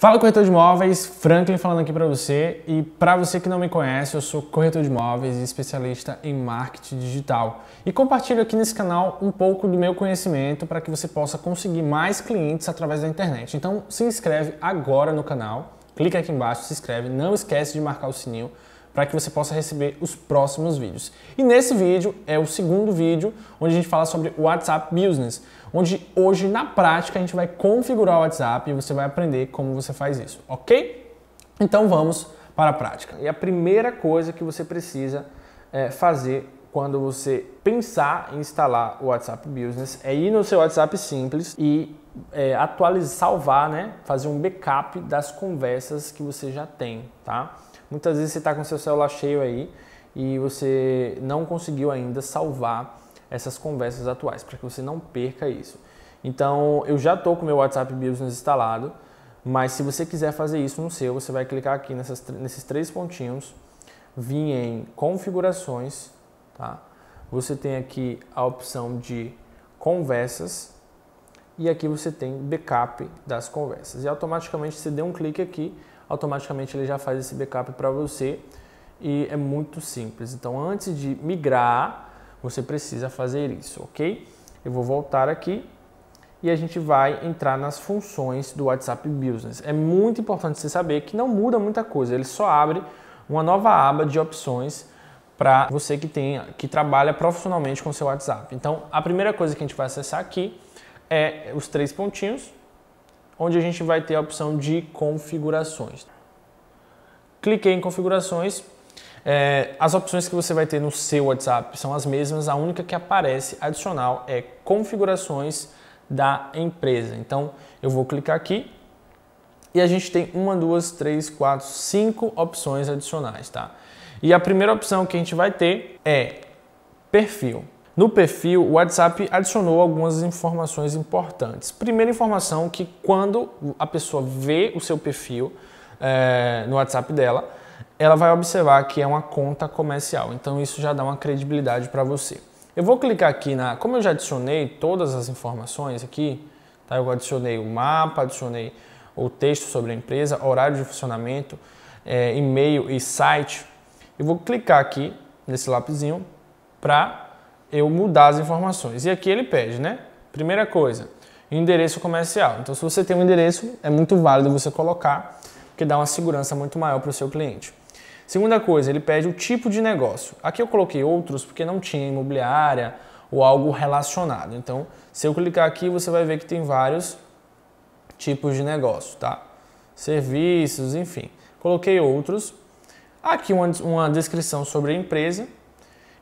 Fala corretor de imóveis, Franklin falando aqui para você e para você que não me conhece, eu sou corretor de imóveis e especialista em marketing digital e compartilho aqui nesse canal um pouco do meu conhecimento para que você possa conseguir mais clientes através da internet. Então se inscreve agora no canal, clica aqui embaixo, se inscreve, não esquece de marcar o sininho para que você possa receber os próximos vídeos. E nesse vídeo é o segundo vídeo onde a gente fala sobre WhatsApp Business, onde hoje na prática a gente vai configurar o WhatsApp e você vai aprender como você faz isso, ok? Então vamos para a prática. E a primeira coisa que você precisa é, fazer quando você pensar em instalar o WhatsApp Business é ir no seu WhatsApp simples e é, atualizar, salvar, né? Fazer um backup das conversas que você já tem, tá? Muitas vezes você está com seu celular cheio aí e você não conseguiu ainda salvar essas conversas atuais, para que você não perca isso. Então, eu já estou com meu WhatsApp Business instalado, mas se você quiser fazer isso no seu, você vai clicar aqui nessas, nesses três pontinhos, vir em configurações, tá? Você tem aqui a opção de conversas e aqui você tem backup das conversas. E automaticamente você deu um clique aqui, automaticamente ele já faz esse backup para você e é muito simples. Então, antes de migrar, você precisa fazer isso, ok? Eu vou voltar aqui e a gente vai entrar nas funções do WhatsApp Business. É muito importante você saber que não muda muita coisa, ele só abre uma nova aba de opções para você que tem que trabalha profissionalmente com seu WhatsApp. Então, a primeira coisa que a gente vai acessar aqui é os três pontinhos onde a gente vai ter a opção de configurações. Cliquei em configurações. É, as opções que você vai ter no seu WhatsApp são as mesmas, a única que aparece adicional é configurações da empresa. Então eu vou clicar aqui e a gente tem uma, duas, três, quatro, cinco opções adicionais, tá? E a primeira opção que a gente vai ter é perfil. No perfil, o WhatsApp adicionou algumas informações importantes. Primeira informação que quando a pessoa vê o seu perfil é, no WhatsApp dela, ela vai observar que é uma conta comercial. Então isso já dá uma credibilidade para você. Eu vou clicar aqui na, como eu já adicionei todas as informações aqui, tá? Eu adicionei o mapa, adicionei o texto sobre a empresa, horário de funcionamento, é, e-mail e site. Eu vou clicar aqui nesse lápisinho para eu mudar as informações. E aqui ele pede, né? Primeira coisa, endereço comercial. Então, se você tem um endereço, é muito válido você colocar, porque dá uma segurança muito maior para o seu cliente. Segunda coisa, ele pede o tipo de negócio. Aqui eu coloquei outros porque não tinha imobiliária ou algo relacionado. Então, se eu clicar aqui, você vai ver que tem vários tipos de negócio, tá? Serviços, enfim. Coloquei outros. Aqui uma, uma descrição sobre a empresa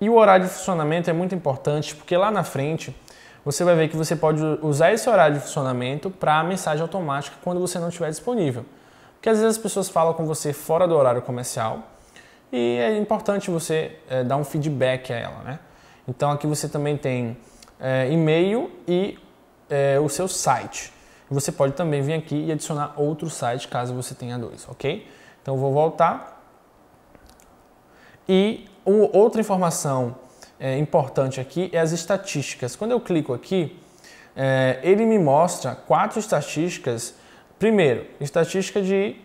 e o horário de funcionamento é muito importante porque lá na frente você vai ver que você pode usar esse horário de funcionamento para a mensagem automática quando você não estiver disponível. Porque às vezes as pessoas falam com você fora do horário comercial e é importante você é, dar um feedback a ela. Né? Então aqui você também tem é, e-mail e é, o seu site. Você pode também vir aqui e adicionar outro site caso você tenha dois, ok? Então vou voltar. E o, outra informação é, importante aqui é as estatísticas. Quando eu clico aqui, é, ele me mostra quatro estatísticas. Primeiro, estatística de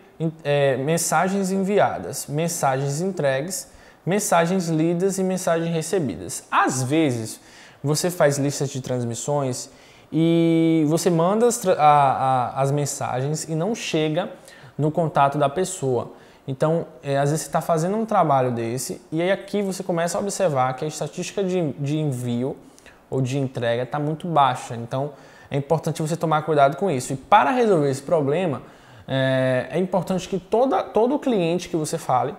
é, mensagens enviadas, mensagens entregues, mensagens lidas e mensagens recebidas. Às vezes, você faz listas de transmissões e você manda as, a, a, as mensagens e não chega no contato da pessoa. Então, é, às vezes você está fazendo um trabalho desse e aí aqui você começa a observar que a estatística de, de envio ou de entrega está muito baixa. Então, é importante você tomar cuidado com isso. E para resolver esse problema, é, é importante que toda, todo cliente que você fale,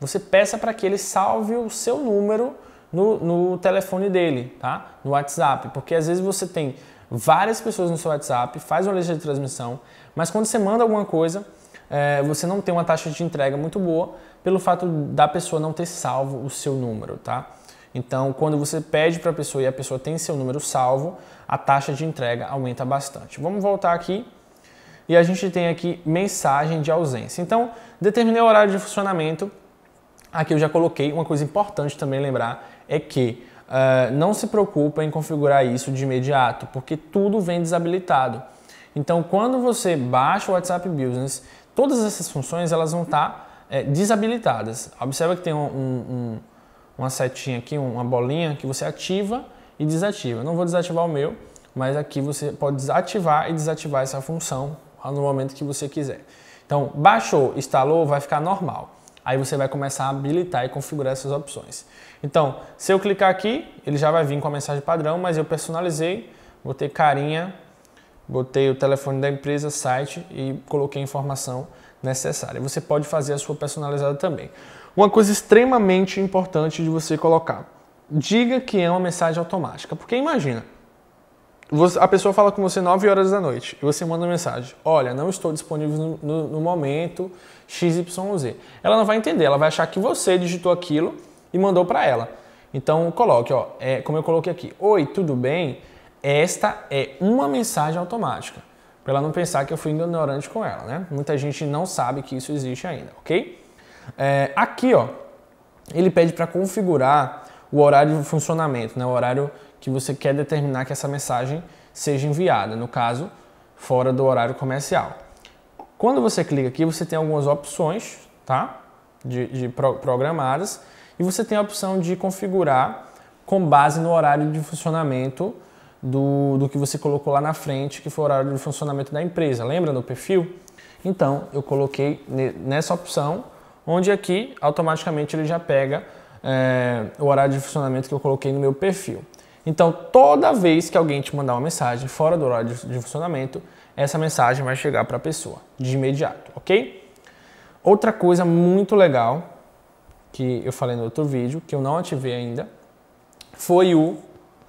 você peça para que ele salve o seu número no, no telefone dele, tá? No WhatsApp, porque às vezes você tem várias pessoas no seu WhatsApp, faz uma lista de transmissão, mas quando você manda alguma coisa é, você não tem uma taxa de entrega muito boa pelo fato da pessoa não ter salvo o seu número, tá? Então, quando você pede para a pessoa e a pessoa tem seu número salvo, a taxa de entrega aumenta bastante. Vamos voltar aqui e a gente tem aqui mensagem de ausência. Então, determinei o horário de funcionamento. Aqui eu já coloquei uma coisa importante também lembrar é que uh, não se preocupa em configurar isso de imediato, porque tudo vem desabilitado. Então, quando você baixa o WhatsApp Business todas essas funções elas vão estar tá, é, desabilitadas. Observa que tem um, um, uma setinha aqui, uma bolinha que você ativa e desativa. Não vou desativar o meu, mas aqui você pode desativar e desativar essa função no momento que você quiser. Então, baixou, instalou, vai ficar normal. Aí você vai começar a habilitar e configurar essas opções. Então, se eu clicar aqui, ele já vai vir com a mensagem padrão, mas eu personalizei, vou ter carinha, botei o telefone da empresa, site e coloquei a informação necessária. Você pode fazer a sua personalizada também. Uma coisa extremamente importante de você colocar: diga que é uma mensagem automática, porque imagina. A pessoa fala com você 9 horas da noite e você manda uma mensagem: Olha, não estou disponível no, no, no momento XYZ. Ela não vai entender, ela vai achar que você digitou aquilo e mandou para ela. Então coloque, ó, é, como eu coloquei aqui: Oi, tudo bem? Esta é uma mensagem automática, para ela não pensar que eu fui ignorante com ela, né? Muita gente não sabe que isso existe ainda, ok? É, aqui, ó, ele pede para configurar o horário de funcionamento, né? O horário que você quer determinar que essa mensagem seja enviada, no caso, fora do horário comercial. Quando você clica aqui, você tem algumas opções, tá? De, de pro, programadas e você tem a opção de configurar com base no horário de funcionamento do, do que você colocou lá na frente, que foi o horário de funcionamento da empresa. Lembra no perfil? Então, eu coloquei nessa opção, onde aqui automaticamente ele já pega é, o horário de funcionamento que eu coloquei no meu perfil. Então, toda vez que alguém te mandar uma mensagem fora do horário de funcionamento, essa mensagem vai chegar para a pessoa de imediato, ok? Outra coisa muito legal que eu falei no outro vídeo, que eu não ativei ainda, foi o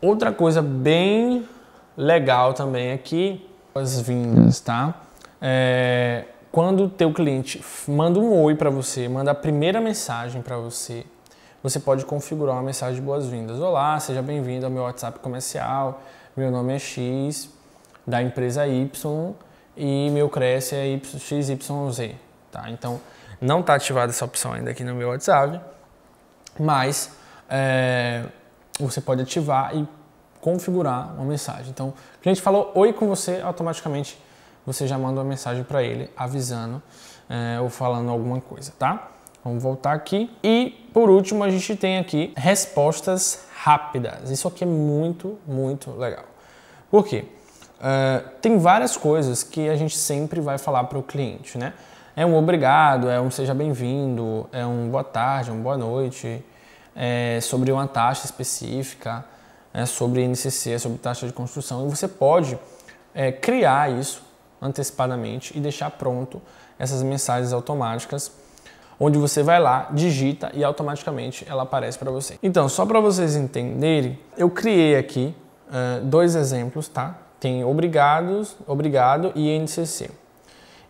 Outra coisa bem legal também aqui, é as vindas, tá? É, quando o teu cliente manda um oi para você, manda a primeira mensagem para você, você pode configurar uma mensagem de boas-vindas. Olá, seja bem-vindo ao meu WhatsApp comercial. Meu nome é X, da empresa Y, e meu Cresce é y, XYZ. Tá? Então, não está ativada essa opção ainda aqui no meu WhatsApp, mas é, você pode ativar e configurar uma mensagem. Então, o cliente falou oi com você, automaticamente você já manda uma mensagem para ele avisando é, ou falando alguma coisa, tá? Vamos voltar aqui. E por último, a gente tem aqui respostas rápidas. Isso aqui é muito, muito legal. Por quê? Uh, tem várias coisas que a gente sempre vai falar para o cliente, né? É um obrigado, é um seja bem-vindo, é um boa tarde, é um boa noite, é, sobre uma taxa específica, né, sobre INCC, sobre taxa de construção. E você pode é, criar isso antecipadamente e deixar pronto essas mensagens automáticas, onde você vai lá, digita e automaticamente ela aparece para você. Então, só para vocês entenderem, eu criei aqui é, dois exemplos, tá? Tem obrigados, obrigado e INCC.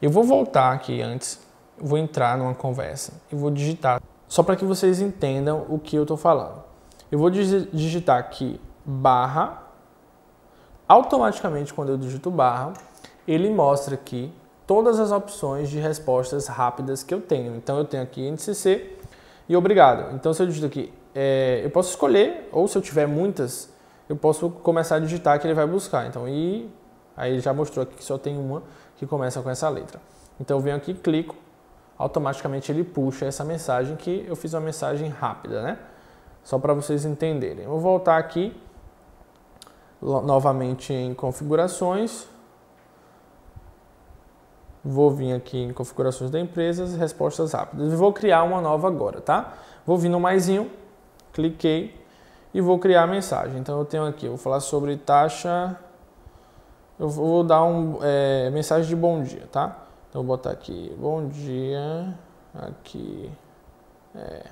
Eu vou voltar aqui antes, vou entrar numa conversa e vou digitar só para que vocês entendam o que eu estou falando. Eu vou digitar aqui barra, automaticamente quando eu digito barra, ele mostra aqui todas as opções de respostas rápidas que eu tenho. Então eu tenho aqui NCC e obrigado. Então se eu digito aqui, é, eu posso escolher, ou se eu tiver muitas, eu posso começar a digitar que ele vai buscar. Então e aí ele já mostrou aqui que só tem uma que começa com essa letra. Então eu venho aqui, clico automaticamente ele puxa essa mensagem que eu fiz uma mensagem rápida, né? Só para vocês entenderem. vou voltar aqui novamente em configurações. Vou vir aqui em configurações da empresa, respostas rápidas. E vou criar uma nova agora, tá? Vou vir no maisinho, cliquei e vou criar a mensagem. Então eu tenho aqui, eu vou falar sobre taxa, eu vou dar uma é, mensagem de bom dia, tá? Então vou botar aqui, bom dia, aqui é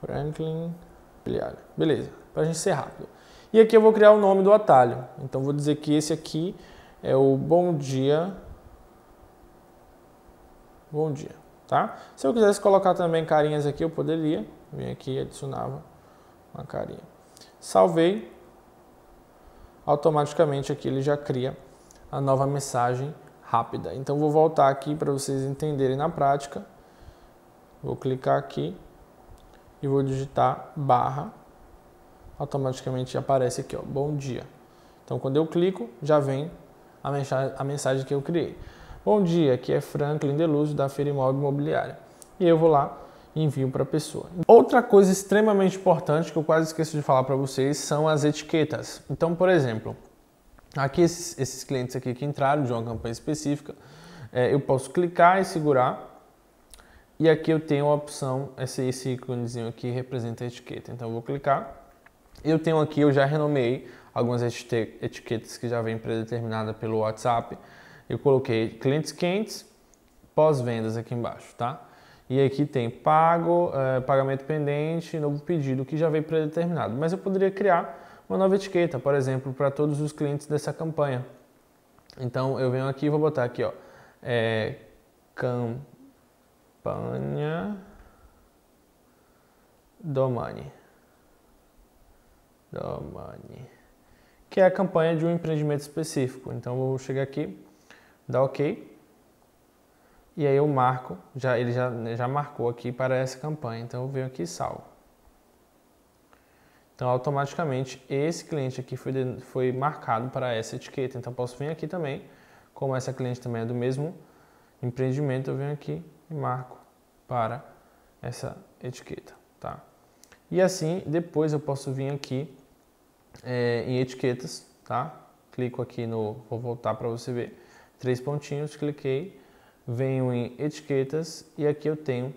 Franklin Pilhara. Beleza, para a gente ser rápido. E aqui eu vou criar o nome do atalho. Então vou dizer que esse aqui é o bom dia, bom dia, tá? Se eu quisesse colocar também carinhas aqui, eu poderia. Vim aqui e adicionava uma carinha. Salvei. Automaticamente aqui ele já cria a nova mensagem rápida. Então vou voltar aqui para vocês entenderem na prática. Vou clicar aqui e vou digitar barra. Automaticamente aparece aqui, ó, bom dia. Então quando eu clico, já vem a mensagem, a mensagem que eu criei. Bom dia, aqui é Franklin Deluso da Feira Imóvel Imobiliária. E eu vou lá e envio para a pessoa. Outra coisa extremamente importante que eu quase esqueço de falar para vocês são as etiquetas. Então, por exemplo, Aqui, esses, esses clientes aqui que entraram de uma campanha específica, é, eu posso clicar e segurar. E aqui eu tenho a opção, esse, esse íconezinho aqui representa a etiqueta. Então eu vou clicar. Eu tenho aqui, eu já renomeei algumas etiquetas que já vem predeterminada pelo WhatsApp. Eu coloquei clientes quentes, pós-vendas aqui embaixo, tá? E aqui tem pago, é, pagamento pendente, novo pedido, que já vem predeterminado. Mas eu poderia criar uma nova etiqueta, por exemplo, para todos os clientes dessa campanha. Então eu venho aqui e vou botar aqui, ó, é, campanha Domani. Domani. Que é a campanha de um empreendimento específico. Então eu vou chegar aqui, dar OK. E aí eu marco, já, ele já, já marcou aqui para essa campanha. Então eu venho aqui e salvo. Então, automaticamente, esse cliente aqui foi, foi marcado para essa etiqueta. Então, posso vir aqui também, como essa cliente também é do mesmo empreendimento, eu venho aqui e marco para essa etiqueta, tá? E assim, depois eu posso vir aqui é, em etiquetas, tá? Clico aqui no, vou voltar para você ver, três pontinhos, cliquei, venho em etiquetas e aqui eu tenho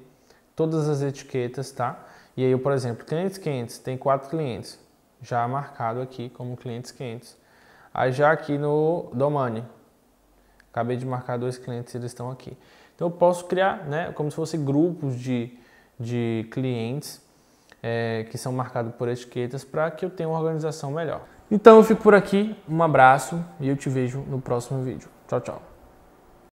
todas as etiquetas, tá? E aí, eu, por exemplo, clientes quentes, tem quatro clientes, já marcado aqui como clientes quentes. Aí já aqui no Domani, acabei de marcar dois clientes, eles estão aqui. Então eu posso criar, né, como se fosse grupos de, de clientes é, que são marcados por etiquetas para que eu tenha uma organização melhor. Então eu fico por aqui, um abraço e eu te vejo no próximo vídeo. Tchau, tchau.